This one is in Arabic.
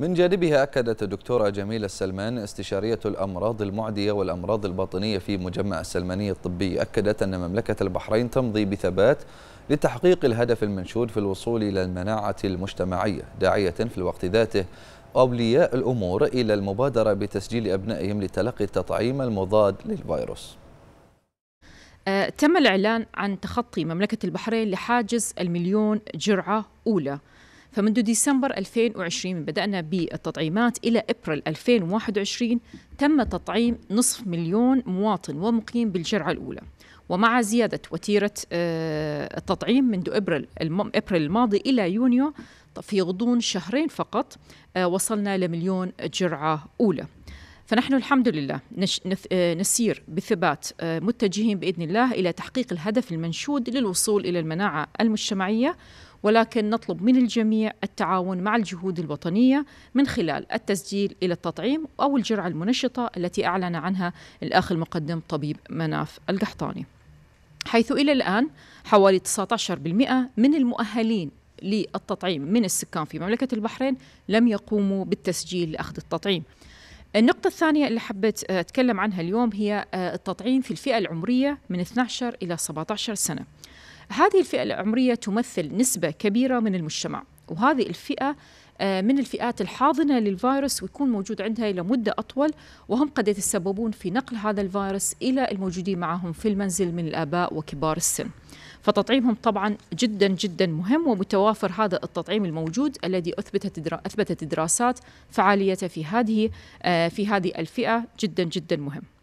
من جانبها أكدت الدكتورة جميلة السلمان استشارية الأمراض المعدية والأمراض الباطنية في مجمع السلمانية الطبي أكدت أن مملكة البحرين تمضي بثبات لتحقيق الهدف المنشود في الوصول إلى المناعة المجتمعية داعية في الوقت ذاته أولياء الأمور إلى المبادرة بتسجيل أبنائهم لتلقي التطعيم المضاد للفيروس أه، تم الإعلان عن تخطي مملكة البحرين لحاجز المليون جرعة أولى فمنذ ديسمبر 2020 بدأنا بالتطعيمات إلى أبريل 2021 تم تطعيم نصف مليون مواطن ومقيم بالجرعة الأولى ومع زيادة وتيرة آه، التطعيم منذ أبريل أبريل الماضي إلى يونيو في غضون شهرين فقط آه، وصلنا لمليون جرعة أولى فنحن الحمد لله آه، نسير بثبات متجهين باذن الله الى تحقيق الهدف المنشود للوصول الى المناعه المجتمعيه ولكن نطلب من الجميع التعاون مع الجهود الوطنية من خلال التسجيل إلى التطعيم أو الجرعة المنشطة التي أعلن عنها الأخ المقدم طبيب مناف القحطاني حيث إلى الآن حوالي 19% من المؤهلين للتطعيم من السكان في مملكة البحرين لم يقوموا بالتسجيل لأخذ التطعيم النقطة الثانية اللي حبيت أتكلم عنها اليوم هي آه، التطعيم في الفئة العمرية من 12 إلى 17 سنة هذه الفئة العمرية تمثل نسبة كبيرة من المجتمع وهذه الفئة آه، من الفئات الحاضنة للفيروس ويكون موجود عندها إلى مدة أطول وهم قد يتسببون في نقل هذا الفيروس إلى الموجودين معهم في المنزل من الآباء وكبار السن فتطعيمهم طبعا جدا جدا مهم ومتوافر هذا التطعيم الموجود الذي اثبتت اثبتت دراسات فعاليته في هذه آه، في هذه الفئه جدا جدا مهم.